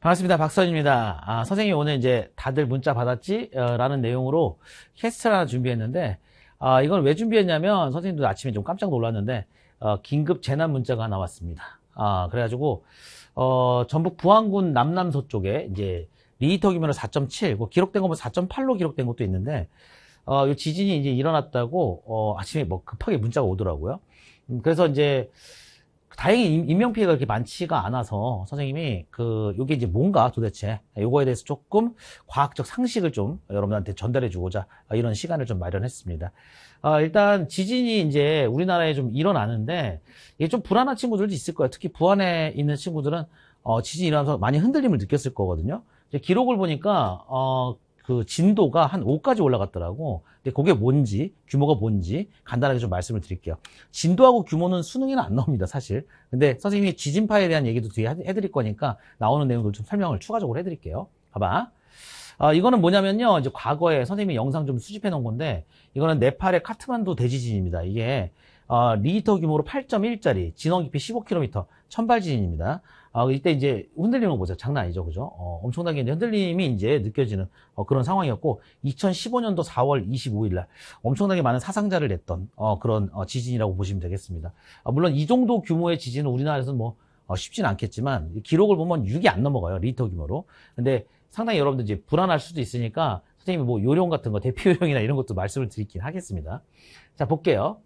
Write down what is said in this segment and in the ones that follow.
반갑습니다. 박선입니다. 아, 선생님 오늘 이제 다들 문자 받았지? 어, 라는 내용으로 캐스트를 하나 준비했는데 아, 이건 왜 준비했냐면 선생님도 아침에 좀 깜짝 놀랐는데 어, 긴급 재난 문자가 나왔습니다. 아, 그래가지고 어, 전북 부안군 남남서 쪽에 이제 리히터 규모로 4.7, 뭐 기록된 거 보면 4.8로 기록된 것도 있는데 어, 요 지진이 이제 일어났다고 어, 아침에 뭐 급하게 문자가 오더라고요. 음, 그래서 이제 다행히 인명 피해가 그렇게 많지가 않아서 선생님이 그 이게 이제 뭔가 도대체 요거에 대해서 조금 과학적 상식을 좀 여러분한테 전달해 주고자 이런 시간을 좀 마련했습니다. 아, 일단 지진이 이제 우리나라에 좀 일어나는데 이게 좀 불안한 친구들도 있을 거예요. 특히 부안에 있는 친구들은 어, 지진이 일어나서 많이 흔들림을 느꼈을 거거든요. 기록을 보니까 어, 그 진도가 한 5까지 올라갔더라고. 근데 그게 뭔지, 규모가 뭔지 간단하게 좀 말씀을 드릴게요. 진도하고 규모는 수능에는 안 나옵니다, 사실. 근데 선생님이 지진파에 대한 얘기도 뒤에 해드릴 거니까 나오는 내용들 좀 설명을 추가적으로 해드릴게요. 봐봐. 어, 이거는 뭐냐면요. 이제 과거에 선생님이 영상 좀 수집해 놓은 건데, 이거는 네팔의 카트만두 대지진입니다. 이게 어, 리히터 규모로 8.1짜리 진원 깊이 15km 천발지진입니다. 어, 이때 이제 흔들림을 보죠. 장난 아니죠. 그죠? 어, 엄청나게 흔들림이 이제 느껴지는 어, 그런 상황이었고, 2015년도 4월 25일 날 엄청나게 많은 사상자를 냈던 어, 그런 어, 지진이라고 보시면 되겠습니다. 어, 물론 이 정도 규모의 지진은 우리나라에서는 뭐 어, 쉽진 않겠지만, 기록을 보면 6이 안 넘어가요. 리히터 규모로. 근데 상당히 여러분들 이제 불안할 수도 있으니까 선생님이 뭐 요령 같은 거, 대표 요령이나 이런 것도 말씀을 드리긴 하겠습니다. 자, 볼게요.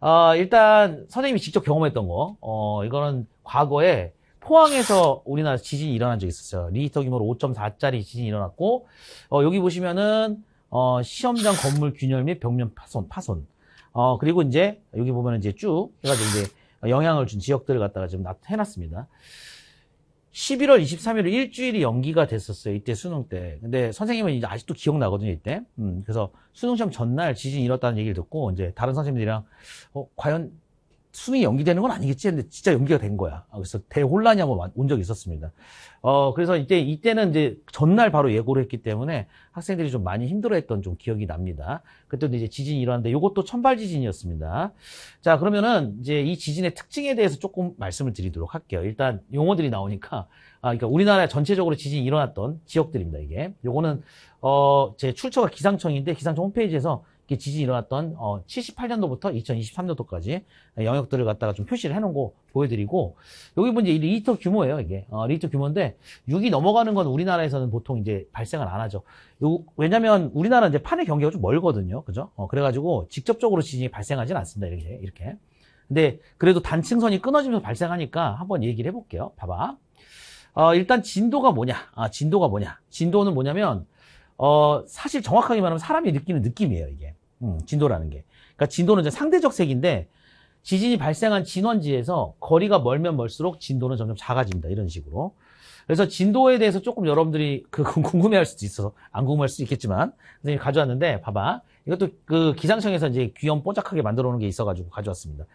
어, 일단 선생님이 직접 경험했던 거, 어, 이거는 과거에 포항에서 우리나라 지진이 일어난 적이 있었어요. 리히터 규모로 5.4짜리 지진이 일어났고, 어, 여기 보시면은, 어, 시험장 건물 균열 및 벽면 파손, 파손. 어, 그리고 이제, 여기 보면 이제 쭉 해가지고 이제 영향을 준 지역들을 갖다가 지금 해놨습니다. 11월 23일로 일주일이 연기가 됐었어요. 이때 수능 때. 근데 선생님은 이제 아직도 기억나거든요, 이때. 음, 그래서 수능 시험 전날 지진이 일었다는 얘기를 듣고, 이제 다른 선생님들이랑, 어, 과연 수능이 연기되는 건 아니겠지 했는데 진짜 연기가 된 거야. 아, 그래서 대혼란이 한번 온 적이 있었습니다. 어, 그래서 이때, 이때는 이제 전날 바로 예고를 했기 때문에 학생들이 좀 많이 힘들어 했던 좀 기억이 납니다. 그때도 이제 지진이 일어났는데 이것도 천발 지진이었습니다. 자, 그러면은 이제 이 지진의 특징에 대해서 조금 말씀을 드리도록 할게요. 일단 용어들이 나오니까, 아, 그러니까 우리나라 에 전체적으로 지진이 일어났던 지역들입니다, 이게. 요거는, 어, 제 출처가 기상청인데 기상청 홈페이지에서 지진이 일어났던 78년도부터 어, 2023년도까지 영역들을 갖다가 좀 표시를 해놓은 거 보여드리고 여기 보면 이제 리터 규모예요 이게 어, 리터 규모인데 6이 넘어가는 건 우리나라에서는 보통 이제 발생을 안 하죠. 요, 왜냐하면 우리나라 이제 판의 경계가 좀 멀거든요, 그죠? 어, 그래가지고 직접적으로 지진이 발생하진 않습니다 이렇게 이렇게. 근데 그래도 단층선이 끊어지면서 발생하니까 한번 얘기를 해볼게요. 봐봐. 어, 일단 진도가 뭐냐? 아, 진도가 뭐냐? 진도는 뭐냐면 어, 사실 정확하게 말하면 사람이 느끼는 느낌이에요, 이게. 음, 진도라는 게. 그러니까 진도는 이제 상대적 색인데 지진이 발생한 진원지에서 거리가 멀면 멀수록 진도는 점점 작아집니다 이런 식으로. 그래서 진도에 대해서 조금 여러분들이 그 궁금해할 수도 있어서 안 궁금할 수도 있겠지만 선생님 가져왔는데 봐봐. 이것도 그 기상청에서 이제 귀염 뽀짝하게 만들어 놓은 게 있어가지고 가져왔습니다.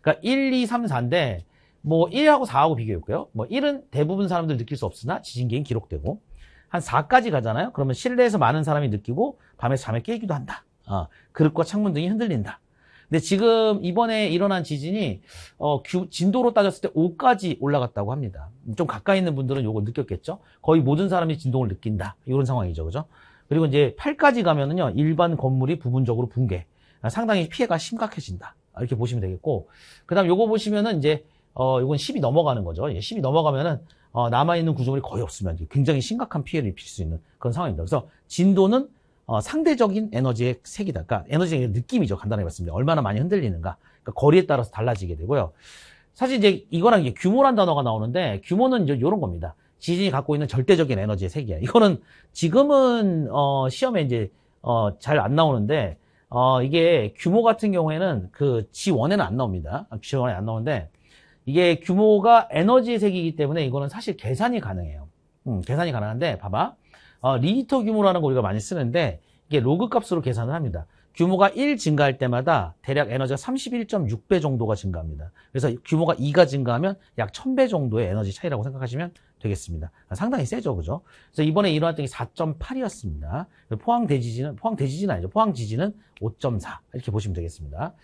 그러니까 1, 2, 3, 4인데 뭐 1하고 4하고 비교했고요. 뭐 1은 대부분 사람들 느낄 수 없으나 지진계인 기록되고 한 4까지 가잖아요. 그러면 실내에서 많은 사람이 느끼고 밤에 잠에 깨기도 한다. 어, 그릇과 창문 등이 흔들린다. 근데 지금 이번에 일어난 지진이 어, 규, 진도로 따졌을 때 5까지 올라갔다고 합니다. 좀 가까이 있는 분들은 이걸 느꼈겠죠. 거의 모든 사람이 진동을 느낀다. 이런 상황이죠, 그죠? 그리고 이제 8까지 가면은요 일반 건물이 부분적으로 붕괴, 아, 상당히 피해가 심각해진다. 이렇게 보시면 되겠고, 그다음 요거 보시면은 이제 어, 이건 10이 넘어가는 거죠. 10이 넘어가면은 어, 남아있는 구조물이 거의 없으면 굉장히 심각한 피해를 입힐 수 있는 그런 상황입니다. 그래서 진도는 어, 상대적인 에너지의 색이다. 그러니까 에너지의 느낌이죠. 간단하게 말씀드리면 얼마나 많이 흔들리는가. 그러니까 거리에 따라서 달라지게 되고요. 사실 이제 이거랑 이제 규모란 단어가 나오는데 규모는 이제 이런 겁니다. 지진이 갖고 있는 절대적인 에너지의 색이야. 이거는 지금은 어, 시험에 이제 어, 잘 안 나오는데 어, 이게 규모 같은 경우에는 그 지원에는 안 나옵니다. 지원에 안 나오는데 이게 규모가 에너지 색이기 때문에 이거는 사실 계산이 가능해요. 음, 계산이 가능한데 봐봐. 어, 리히터 규모라는 거 우리가 많이 쓰는데 이게 로그 값으로 계산을 합니다. 규모가 1 증가할 때마다 대략 에너지가 31.6배 정도가 증가합니다. 그래서 규모가 2가 증가하면 약 1000배 정도의 에너지 차이라고 생각하시면 되겠습니다. 상당히 세죠, 그죠? 그래서 이번에 일어났던 게 4.8이었습니다. 포항 대지진은, 포항 대지진은 아니죠. 포항 지진은 5.4. 이렇게 보시면 되겠습니다.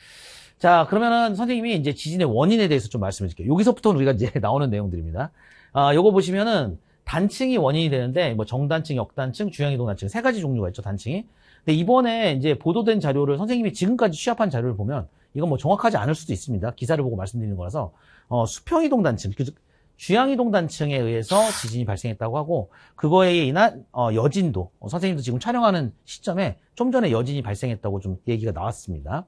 자, 그러면은 선생님이 이제 지진의 원인에 대해서 좀 말씀해 드릴게요. 여기서부터는 우리가 이제 나오는 내용들입니다. 아, 요거 보시면은 단층이 원인이 되는데 뭐 정단층, 역단층, 주형이동 단층 세 가지 종류가 있죠 단층이. 근데 이번에 이제 보도된 자료를 선생님이 지금까지 취합한 자료를 보면 이건 뭐 정확하지 않을 수도 있습니다. 기사를 보고 말씀드리는 거라서 어, 수평이동 단층, 그 즉 주향이동 단층에 의해서 지진이 발생했다고 하고 그거에 인한 어, 여진도 어, 선생님도 지금 촬영하는 시점에 좀 전에 여진이 발생했다고 좀 얘기가 나왔습니다.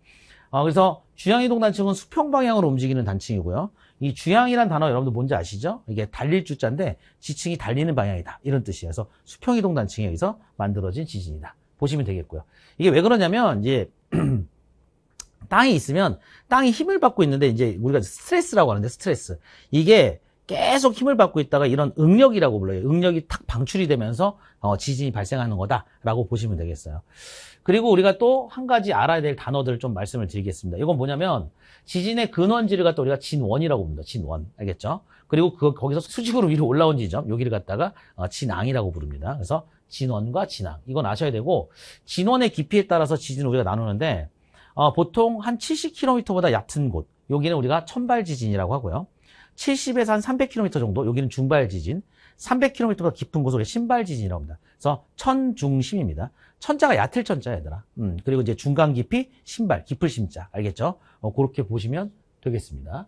어, 그래서 주향이동 단층은 수평 방향으로 움직이는 단층이고요. 이 주향이란 단어 여러분들 뭔지 아시죠? 이게 달릴 주자인데 지층이 달리는 방향이다. 이런 뜻이어서 수평이동 단층에 의해서 만들어진 지진이다. 보시면 되겠고요. 이게 왜 그러냐면 이제 땅이 있으면 땅이 힘을 받고 있는데 이제 우리가 스트레스라고 하는데 스트레스 이게 계속 힘을 받고 있다가 이런 응력이라고 불러요. 응력이 탁 방출이 되면서 어, 지진이 발생하는 거다라고 보시면 되겠어요. 그리고 우리가 또 한 가지 알아야 될 단어들을 좀 말씀을 드리겠습니다. 이건 뭐냐면 지진의 근원지를 갖다 우리가 진원이라고 봅니다. 진원. 알겠죠? 그리고 그 거기서 수직으로 위로 올라온 지점, 여기를 갖다가 어, 진앙이라고 부릅니다. 그래서 진원과 진앙. 이건 아셔야 되고 진원의 깊이에 따라서 지진 을 우리가 나누는데 어, 보통 한 70km보다 얕은 곳. 여기는 우리가 천발 지진이라고 하고요. 70에서 한 300km 정도, 여기는 중발 지진, 300km보다 깊은 곳으로 신발 지진이라고 합니다. 그래서 천중심입니다. 천자가 야틀 천자 얘들아. 음, 그리고 이제 중간 깊이 신발, 깊을 심자. 알겠죠? 어, 그렇게 보시면 되겠습니다.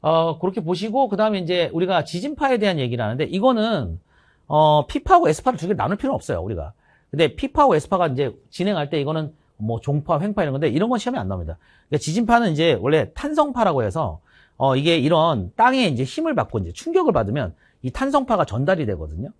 어, 그렇게 보시고 그다음에 이제 우리가 지진파에 대한 얘기를 하는데 이거는 어, 피파하고 에스파를 두개 나눌 필요는 없어요, 우리가. 근데 피파하고 에스파가 이제 진행할 때 이거는 뭐 종파, 횡파 이런 건데 이런 건 시험에 안 나옵니다. 그러니까 지진파는 이제 원래 탄성파라고 해서 어, 이게 이런 땅에 이제 힘을 받고 이제 충격을 받으면 이 탄성파가 전달이 되거든요.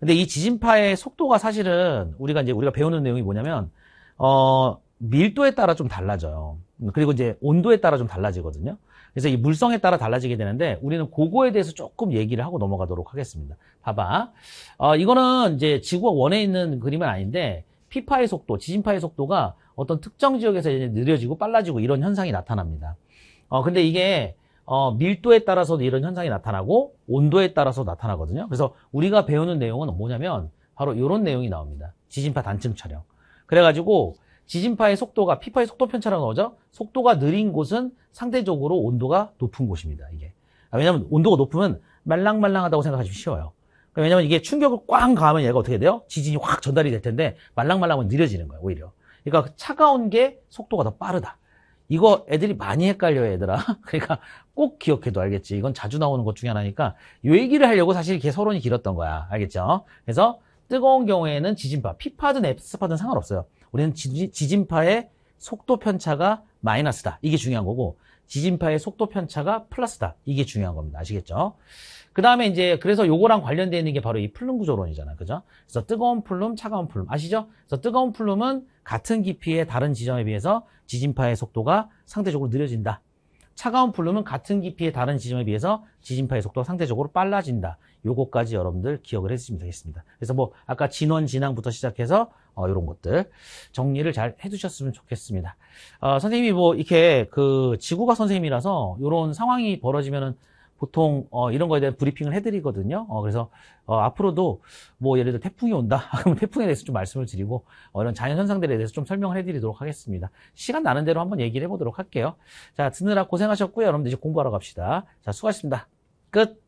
근데 이 지진파의 속도가 사실은 우리가 이제 우리가 배우는 내용이 뭐냐면 어, 밀도에 따라 좀 달라져요. 그리고 이제 온도에 따라 좀 달라지거든요. 그래서 이 물성에 따라 달라지게 되는데 우리는 그거에 대해서 조금 얘기를 하고 넘어가도록 하겠습니다. 봐봐. 어, 이거는 이제 지구와 원에 있는 그림은 아닌데 피파의 속도, 지진파의 속도가 어떤 특정 지역에서 이제 느려지고 빨라지고 이런 현상이 나타납니다. 어, 근데 이게 어, 밀도에 따라서도 이런 현상이 나타나고 온도에 따라서 나타나거든요. 그래서 우리가 배우는 내용은 뭐냐면 바로 이런 내용이 나옵니다. 지진파 단층 촬영. 그래가지고 지진파의 속도가 피파의 속도 편차라고 나오죠. 속도가 느린 곳은 상대적으로 온도가 높은 곳입니다. 이게 아, 왜냐하면 온도가 높으면 말랑말랑하다고 생각하시면 쉬워요. 그러니까 왜냐하면 이게 충격을 꽝 가하면 얘가 어떻게 돼요? 지진이 확 전달이 될 텐데 말랑말랑하면 느려지는 거예요. 오히려. 그러니까 차가운 게 속도가 더 빠르다. 이거 애들이 많이 헷갈려요, 얘들아. 그러니까 꼭 기억해도 알겠지. 이건 자주 나오는 것 중에 하나니까 요 얘기를 하려고 사실 이게 서론이 길었던 거야. 알겠죠? 그래서 뜨거운 경우에는 지진파, 피파든 F스파든 상관없어요. 우리는 지, 진파의 속도 편차가 마이너스다. 이게 중요한 거고 지진파의 속도 편차가 플러스다. 이게 중요한 겁니다. 아시겠죠? 그 다음에 이제 그래서 요거랑 관련되어 있는 게 바로 이 플룸 구조론이잖아요. 그죠? 그래서 뜨거운 플룸, 차가운 플룸. 아시죠? 그래서 뜨거운 플룸은 같은 깊이의 다른 지점에 비해서 지진파의 속도가 상대적으로 느려진다. 차가운 플룸은 같은 깊이의 다른 지점에 비해서 지진파의 속도가 상대적으로 빨라진다. 요것까지 여러분들 기억을 해주시면 되겠습니다. 그래서 뭐 아까 진원 진앙부터 시작해서 어, 이런 것들 정리를 잘 해두셨으면 좋겠습니다. 어, 선생님이 뭐 이렇게 그 지구가 선생님이라서 이런 상황이 벌어지면은 보통 어, 이런 거에 대한 브리핑을 해드리거든요. 어, 그래서 어, 앞으로도 뭐 예를 들어 태풍이 온다. 그러면 태풍에 대해서 좀 말씀을 드리고 어, 이런 자연 현상들에 대해서 좀 설명을 해드리도록 하겠습니다. 시간 나는 대로 한번 얘기를 해보도록 할게요. 자 듣느라 고생하셨고요. 여러분들 이제 공부하러 갑시다. 자 수고하셨습니다. 끝.